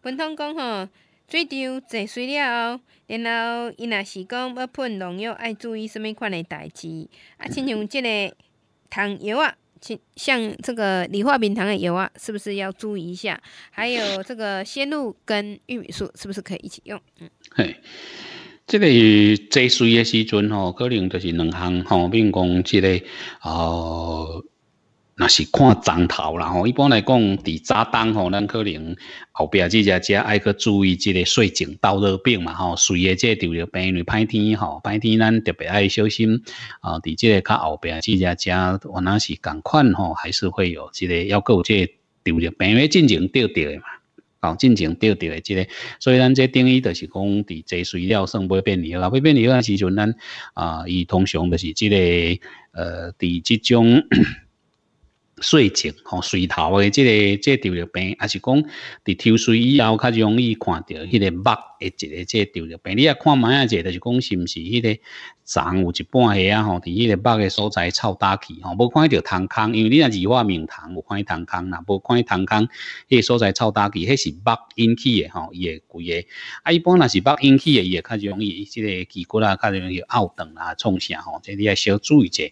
本通讲吼，水稻坐水了后，然后伊若是讲要喷农药，爱注意甚物款诶代志？啊，亲像即个糖油啊，亲像这个理化饼糖诶油啊，是不是要注意一下？还有这个鲜露跟玉米素是不是可以一起用？嗯，嘿，即个坐水诶时阵吼，可能就是两项吼，并讲即个哦。那是看针头啦吼，一般来讲，伫早冬吼，咱可能后壁即只只爱去注意即个水情、刀热病嘛吼。随着即个得入病，你歹天吼，歹天咱特别爱小心啊。伫即个较后壁即只只，原来是共款吼，还是会有即个要有即个得入病，要进程着着诶嘛。哦，进程钓钓诶，即个，所以咱这定义就是讲，伫这水疗算不便利，不便利个时阵，咱啊，伊通常就是即个呃，伫即种。水井和水头的这个这糖尿病，还是讲在抽水以后较容易看到迄个肉。一个即个钓着，病，日啊看买啊，即个就是讲是毋是迄个长有一半下啊吼，伫迄个肉嘅所在臭大去吼，无看到汤坑，因为你若煮化面汤，无看到汤坑啦，无看到汤坑，迄个所在臭大去，迄是肉引起嘅吼，伊会贵嘅。啊，一般若是肉引起嘅，伊会较容易即个起骨啦，较容易凹断啦，创啥吼，即你要小注意者。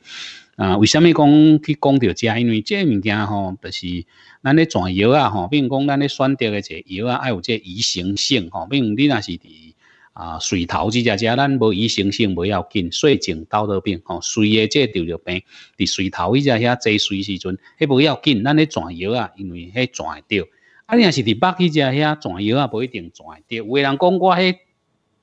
啊，为什么讲去讲着遮？因为即物件吼，就是咱咧选药啊吼，比如讲咱咧选择的一个药啊，爱有即个移行性吼，比如你若。啊，是伫啊水头即只只，咱无医生性不要紧，水情倒得病吼，水诶即得着病。伫水头伊只遐坐水时阵，迄不要紧，咱咧泉药啊，因为迄会着。啊，你若是伫北迄遮遐泉药啊，不一定会着。有诶人讲我迄。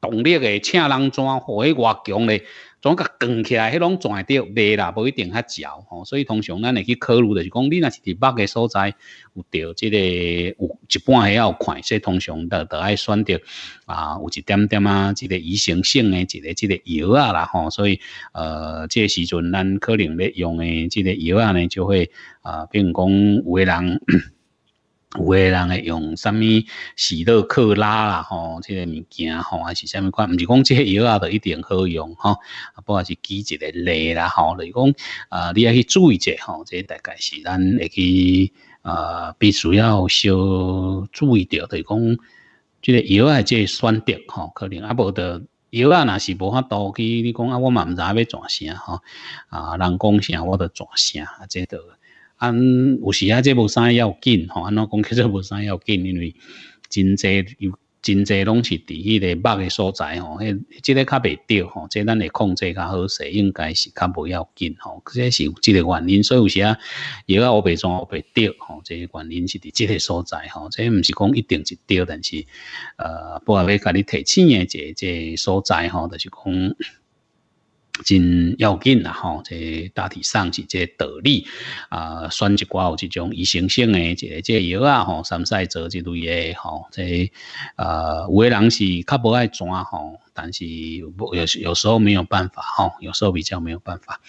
动力诶，请人怎互迄外强咧，总甲扛起来，迄种怎会着，袂啦，无一定较焦吼。所以通常咱会去考虑，就是讲你若是伫北诶所在，有着即个有一半还要看，所以通常都都爱选择啊，有一点点啊，即个宜行性诶，即个即个药啊啦吼。所以呃，个时阵咱可能咧用诶即个药啊呢，就会呃，比如讲诶人。有诶，人会用啥物喜乐克拉啦，吼，即个物件吼，还是啥物款？毋是讲即个药啊，都一定好用，吼、啊，不管是举一的例啦，吼，就是讲啊，你要去注意者，吼。即、个大概是咱会去啊，必须要小注意着是讲即个药啊，个选择，吼，可能啊，无得药啊，若是无法度去你讲啊，我嘛毋知影要怎啥吼，啊，人讲啥，我著怎啥，啊，这都。安有时啊，这无啥要紧吼，安怎讲叫做无啥要紧？因为真侪有真侪拢是伫迄个肉诶所在吼，迄即个较袂着吼，即咱会控制较好势，应该是较无要紧吼。即、个是有即个原因，所以有时啊，药啊湖北装湖北着吼，即个原因是伫即个所在吼，即毋是讲一定是着，但是呃，不过要甲你提醒即个即所在吼，就是讲。真要紧啦，吼！这大体上是这道理啊。选一寡有这种遗传性诶，即个即药啊，吼，三西做即类诶吼，这呃，有诶人是较不爱抓吼，但是有有有时候没有办法吼，有时候比较没有办法。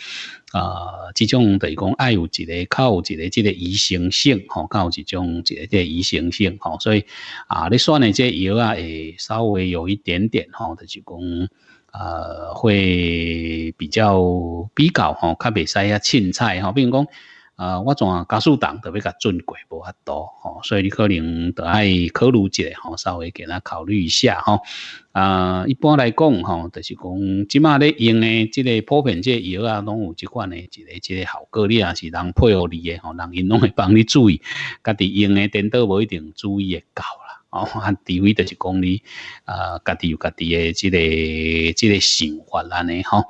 啊，即种等于讲爱有一个较有一个即个遗传性吼，较有一种即个即个遗传性吼，所以啊，你选诶即药啊，会稍微有一点点吼，就是讲。呃，会比较比较吼，较未使遐凊彩吼，比如讲，呃，我啊加速档特别较准过无法多吼，所以你可能得爱考虑一下吼，稍微给他考虑一下吼。啊，一般来讲吼，就是讲即马咧用诶，即个普遍即个药啊，拢有即款诶，即个即个效果，你也是人配合你诶吼，人因拢会帮你注意，家己用诶颠倒无一定注意会到。哦，啊，地位就是讲你，啊，各己有家己的，这个这个想法啦，呢，吼。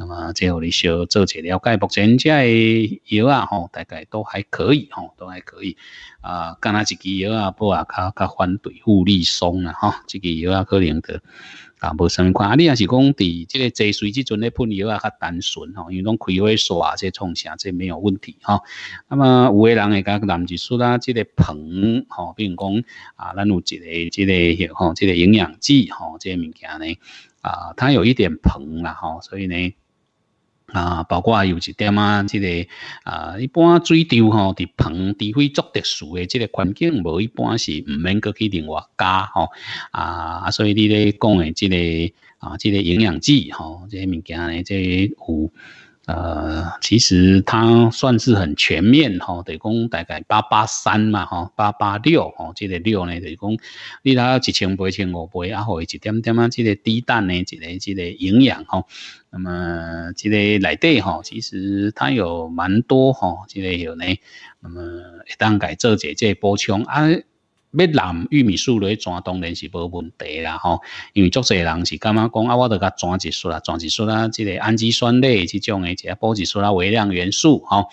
那么，最后你稍做一下了解，目前这个药啊，吼，大概都还可以，吼，都还可以。啊，干哪一支药啊，不啊，较较反对护理松啦，哈，即个药啊，可能的。啊，无什么看，啊，你也是讲，伫即个做水之阵咧喷药啊，较单纯吼，因为讲开灰刷啊，即冲下即没有问题吼。那么有诶人会甲咱就说啦，即个硼吼，比如讲啊，咱有一个即个吼，即个营养剂吼，即个物件呢啊，它有一点硼啦吼，所以呢。啊，包括有一点啊，这个啊，一般水稻吼，伫棚，除非做特殊诶，这个环境无一般是毋免搁去另外加吼啊，所以你咧讲嘅，这个啊，这个营养剂吼，这些物件咧，即个、有。呃，其实它算是很全面哈，总讲大概八八三嘛哈，八八六哦，这个六呢，讲、共你睇一千八千五倍，啊，或者一点点啊，这个低氮呢，这个这个营养哈，那么这个内底哈，其实它有蛮多哈，这个有呢，那么一当改做姐姐补充啊。要蓝玉米素类全当然是无问题啦吼，因为足侪人是感觉讲啊？我得甲全一素啦、全一素啦，即个氨基酸类即种诶，一加波激素啦、微量元素吼。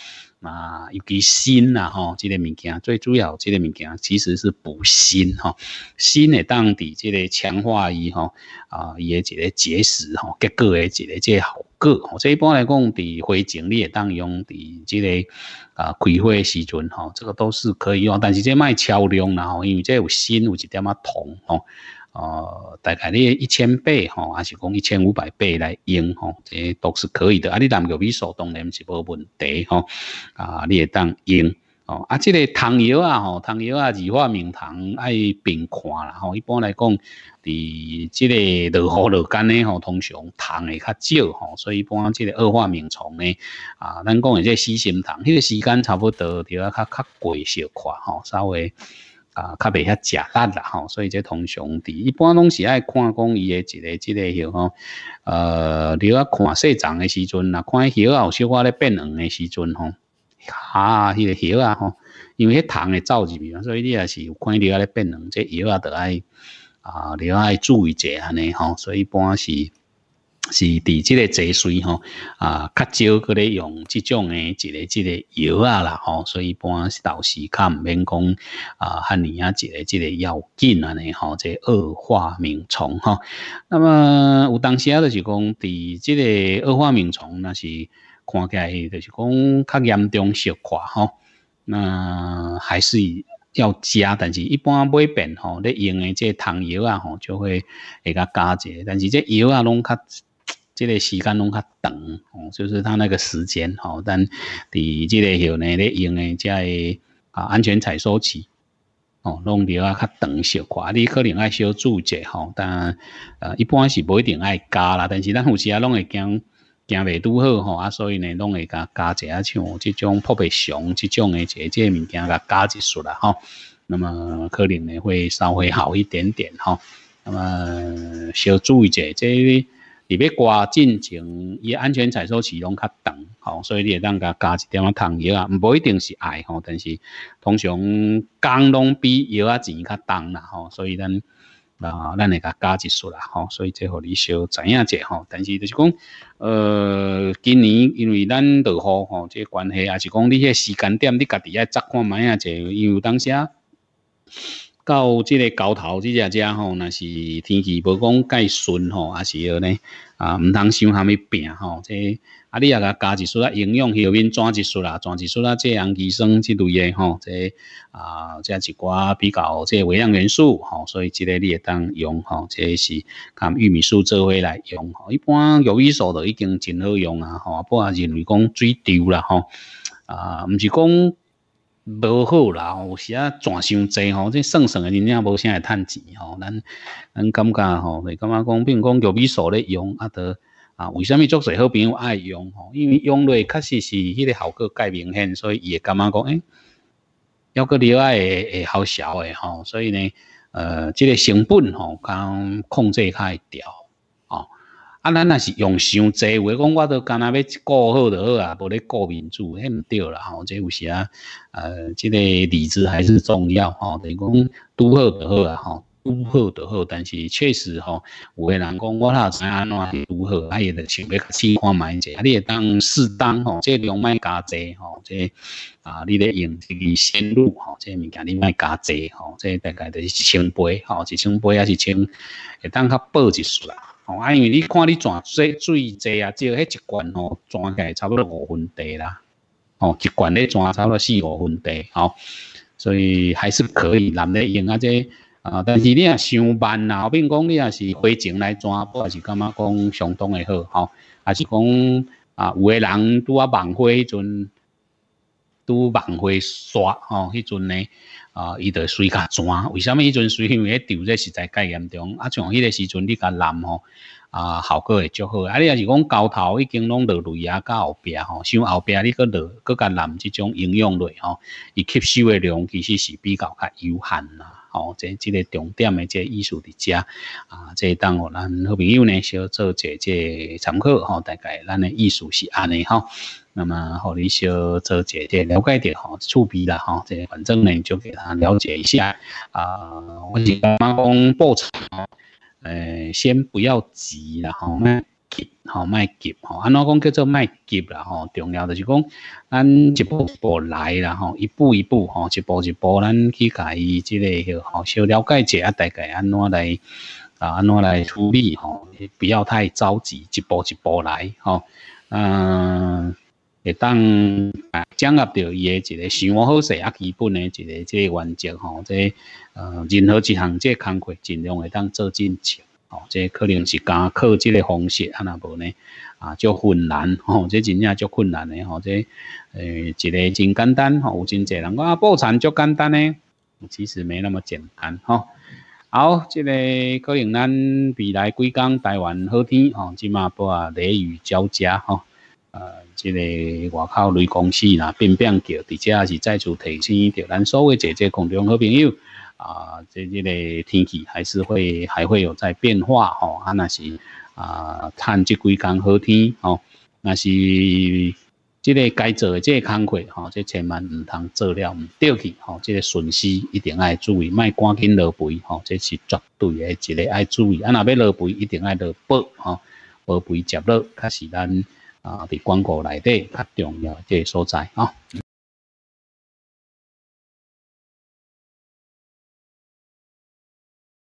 啊，尤其锌呐，吼这个物件最主要，这个物件其实是补锌，哈，锌的当地即个强化伊，哈，啊，伊诶，一个结石，吼结果的一个即个效果，吼，所一般来讲，伫花境你也当用，伫即个啊开花时阵，哈，这个都是可以用，但是即卖超量啦，吼，因为即有锌，有一点啊铜，吼。哦，大概你一千倍吼，还是讲一千五百倍来用吼，这都是可以的。啊，你南个微缩当然是无问题吼，啊，你也当用哦。啊，这个糖油啊吼，糖油啊二化螟虫爱并看啦吼。一般来讲，伫这个落雨落干咧吼，通常糖会较少吼，所以一般这个二化螟虫呢啊，咱讲的这死心糖，那个时间差不多，就啊，较较贵小快吼，稍微。啊，较袂遐食力啦，吼！所以这通兄弟一般拢是爱看讲伊诶一个即个类，吼。呃，你要看细长诶时阵啦，看叶啊，有小可咧变黄诶时阵，吼。啊，迄个叶啊，吼，因为迄虫会走入去，所以你也是有看叶咧变黄，这叶啊得爱啊，你啊爱注意一下尼吼。所以一般是。是伫即个节水吼，啊，较少嗰咧用即种诶一个一个药啊啦吼，所以一般是到时看免讲啊，汉年啊一个一个要紧安尼吼，即恶化螟虫吼。那么有当时啊就是讲，伫即个恶化螟虫若是看起来就是讲较严重小化吼，那还是要加，但是一般买遍吼咧用诶即汤药啊吼就会会加加者，但是即药啊拢较。即个时间拢较长哦，就是他那个时间，吼，但伫即个后呢咧用诶，加个啊安全采收期，哦，弄了啊较长小寡，你可能爱小注意吼，但呃一般是不一定爱加啦，但是咱有时啊拢会惊惊未拄好，吼啊，所以呢拢会加加一下像即种破皮熊，即种诶即个物件加加一束啦，吼，那么可能呢会稍微好一点点，吼，那么小注意即。即。你要瓜进程，伊安全采收期拢较长吼，所以你会当甲加一点仔汤药啊，毋无一定是癌吼，但是通常工拢比药啊钱较重啦吼，所以咱啊咱会甲加一束啦吼，所以最互你少知影者吼，但是就是讲，呃，今年因为咱落雨吼，这个关系也是讲你迄时间点你家己爱查看物啊者，因为当下。到即个高头，即只只吼，若是天气无讲介顺吼，还是咧啊，毋通想虾米病吼？这啊，你也甲加一束啦，营养后面转几束啦，转几束啦，这样提升之类诶吼，这啊，即样一寡比较这微量元素吼，所以即个你会当用吼，即是含玉米素做伙来用吼，一般玉米素都已经真好用啊吼，不啊认为讲水丢啦吼，啊，毋是讲。无好啦，有时啊赚伤济吼，即算算诶人也无啥会趁钱吼，咱咱感觉吼，会感觉讲，比如讲玉米素咧用啊块，啊为虾米足侪好朋友爱用吼，因为用落确实是迄个效果介明显，所以伊会感觉讲，诶，腰骨另外会会好消诶吼，所以呢，呃，即个成本吼刚控制较会调。啊，咱若是用伤做，话，讲我都干那要顾好著好啊，无咧顾民主，迄毋对啦吼。即有时啊，呃，即个理智还是重要吼，等于讲拄好著好啊，吼拄好著好，但是确实吼，有的人讲我若知安怎拄好，啊，也著想要试看买者，你会当适当吼，即量莫加济吼，即啊，你咧用这个线路吼，即物件你莫加济吼，即大概著是一千杯吼，一千杯抑是千，会当较薄一丝啦。哦，啊，因为你看，你泉水水侪啊，就迄一罐哦，泉起来差不多五分地啦。哦，一罐咧泉差不多四五分地哦，所以还是可以男的用啊。这啊，但是你啊上班啦，比如讲你啊是花钱来装，还是感觉讲相当的好？哦，还是讲啊，有的人拄啊，忙花迄阵，拄忙花刷哦，迄阵呢。啊，伊著水较泉。为什么迄阵水因为潮在实在介严重，啊像迄个时阵你甲淋吼，啊效果会足好，啊你若是讲高头已经拢落雷啊，到后壁吼，像后壁你搁落，搁甲淋即种营养类吼，伊吸收诶量其实是比较较有限啦，哦，即即个重点的即艺术的遮啊，即当互咱好朋友呢，小做者即参考吼，大概咱的艺术是安尼吼。那么，好，你小做姐姐了解点哈，触笔了哈，这些反正呢你就给他了解一下啊。我是刚刚讲报仓，呃，先不要急啦哈，卖急哈，卖急哈。按怎讲叫做卖急啦哈，重要的是讲，咱一步一步来啦哈，一步一步哈，一步一步咱去改，这个好小了解一下大概按怎来，啊按怎来处理哈，不要太着急，一步一步来哈，嗯。会当啊掌握到伊诶一个生活好势啊，基本诶一个即个原则吼，即呃任何一项即个工课尽量会当做进去吼，即可能是加靠即个方式啊若无呢啊，足困难吼，即真正足困难诶吼，即呃一个真简单吼，有真侪人讲啊，破产足简单诶，其实没那么简单哈。好，即个可能咱未来几工台湾好天哦，即码不啊雷雨交加哈。啊，即个外口类公司啦，变变叫，而且也是再次提醒着咱所有姐姐、空中好朋友啊。即个天气还是会还会有在变化吼，啊，那是啊，看即几工好天吼，那是即个该做的即个工课吼，即千万毋通做了毋对去吼，即个损失一定爱注意，卖赶紧落肥吼，这是绝对的一个爱注意。啊，若要落肥，一定爱落报吼，无肥接落，确实咱。啊，伫广告内底较重要即个所在啊。